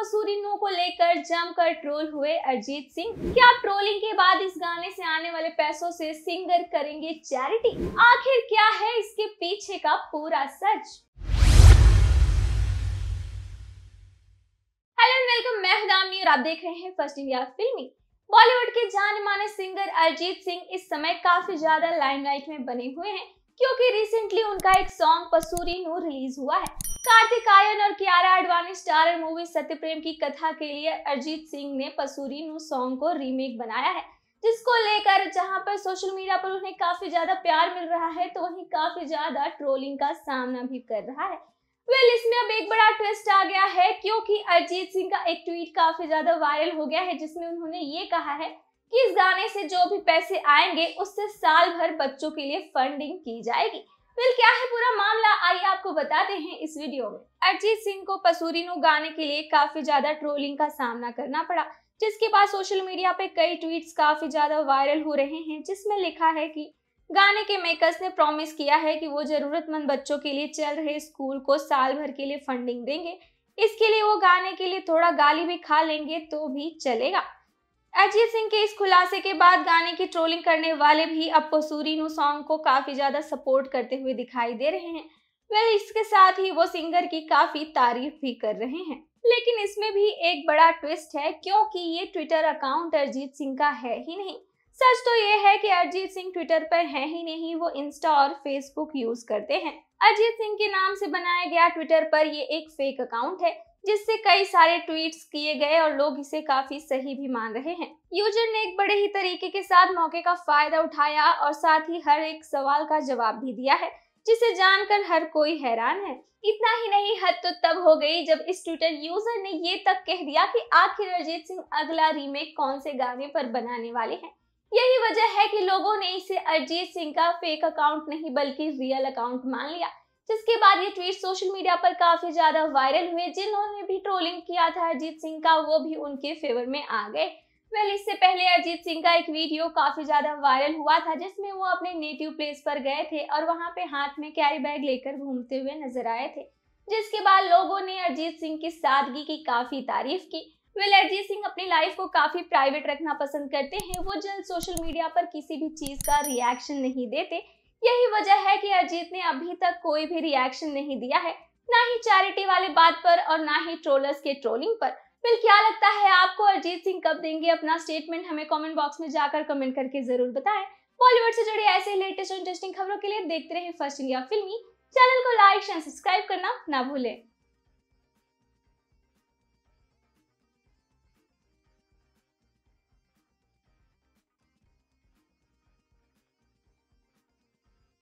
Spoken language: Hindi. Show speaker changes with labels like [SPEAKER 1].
[SPEAKER 1] कसूरी नू को लेकर जमकर ट्रोल हुए अरिजीत सिंह क्या ट्रोलिंग के बाद इस गाने से आने वाले पैसों से सिंगर करेंगे चैरिटी आखिर क्या है इसके पीछे का पूरा सच हेलो वेलकम मैं हुदामी और आप देख रहे हैं फर्स्ट इंडिया फिल्मी बॉलीवुड के जाने माने सिंगर अरिजीत सिंह इस समय काफी ज्यादा लाइमलाइट में बने हुए हैं क्योंकि रिसेंटली उनका एक सॉन्ग पसूरी नू रिलीज हुआ है कार्तिक आयन और कियारा आडवाणी स्टारर मूवी सत्यप्रेम की कथा के लिए अरिजीत सिंह ने पसूरी नू सॉन्ग को रीमेक बनाया है जिसको लेकर जहां पर सोशल मीडिया पर उन्हें काफी ज्यादा प्यार मिल रहा है तो वहीं काफी ज्यादा ट्रोलिंग का सामना भी कर रहा है वेल इसमें अब एक बड़ा ट्विस्ट आ गया है क्योंकि अरिजीत सिंह का एक ट्वीट काफी ज्यादा वायरल हो गया है जिसमें उन्होंने ये कहा है कि इस गाने से जो भी पैसे आएंगे उससे साल भर बच्चों के लिए फंडिंग की जाएगी वेल क्या है पूरा मामला आइए आपको बताते हैं इस वीडियो में अरिजीत सिंह को पसूरीनो गाने के लिए काफी ज्यादा ट्रोलिंग का सामना करना पड़ा जिसके बाद सोशल मीडिया पे कई ट्वीट्स काफी ज्यादा वायरल हो रहे हैं जिसमें लिखा है कि गाने के मेकर्स ने प्रॉमिस किया है कि वो जरूरतमंद बच्चों के लिए चल रहे स्कूल को साल भर के लिए फंडिंग देंगे इसके लिए वो गाने के लिए थोड़ा गाली भी खा लेंगे तो भी चलेगा अजीत सिंह के इस खुलासे के बाद गाने की ट्रोलिंग करने वाले भी अब कसूरी नू सॉन्ग को काफी ज्यादा सपोर्ट करते हुए दिखाई दे रहे हैं वेल इसके साथ ही वो सिंगर की काफी तारीफ भी कर रहे हैं लेकिन इसमें भी एक बड़ा ट्विस्ट है क्योंकि ये ट्विटर अकाउंट अरिजीत सिंह का है ही नहीं सच तो ये है कि अरिजीत सिंह ट्विटर पर है ही नहीं वो इंस्टा और फेसबुक यूज करते हैं अजीत सिंह के नाम से बनाया गया ट्विटर पर ये एक फेक अकाउंट है जिससे कई सारे ट्वीट्स किए गए और लोग इसे काफी सही भी मान रहे हैं यूजर ने एक बड़े ही तरीके के साथ मौके का फायदा उठाया और साथ ही हर एक सवाल का जवाब भी दिया है जिसे जानकर हर कोई हैरान है इतना ही नहीं हद तो तब हो गई जब इस ट्विटर यूजर ने ये तक कह दिया कि आखिर अरिजीत सिंह अगला रीमेक कौन से गाने पर बनाने वाले हैं यही वजह है कि लोगों ने इसे अरिजीत सिंह का फेक अकाउंट नहीं बल्कि रियल अकाउंट मान लिया जिसके बाद ये ट्वीट सोशल मीडिया पर काफी ज्यादा वायरल हुए जिन्होंने भी ट्रोलिंग किया था अरजीत सिंह का वो भी उनके फेवर में आ गए वेल इससे पहले अजीत सिंह का एक वीडियो काफी ज्यादा वायरल हुआ था जिसमें वो अपने नेटिव प्लेस पर गए थे और वहां पे हाथ में कैरी बैग लेकर घूमते हुए नजर आए थे जिसके बाद लोगों ने अरिजीत सिंह की सादगी की काफी तारीफ की वेल अरिजीत सिंह अपनी लाइफ को काफी प्राइवेट रखना पसंद करते हैं वो जल्द सोशल मीडिया पर किसी भी चीज का रिएक्शन नहीं देते यही वजह है कि अरिजीत ने अभी तक कोई भी रिएक्शन नहीं दिया है ना ही चैरिटी वाले बात पर और ना ही ट्रोलर्स के ट्रोलिंग पर बिल क्या लगता है आपको अरिजीत सिंह कब देंगे अपना स्टेटमेंट हमें कमेंट बॉक्स में जाकर कमेंट करके जरूर बताएं बॉलीवुड से जुड़े ऐसे लेटेस्ट और इंटरेस्टिंग खबरों के लिए देखते रहे फर्स्ट इंडिया फिल्मी चैनल को लाइक एंड सब्सक्राइब करना ना भूलें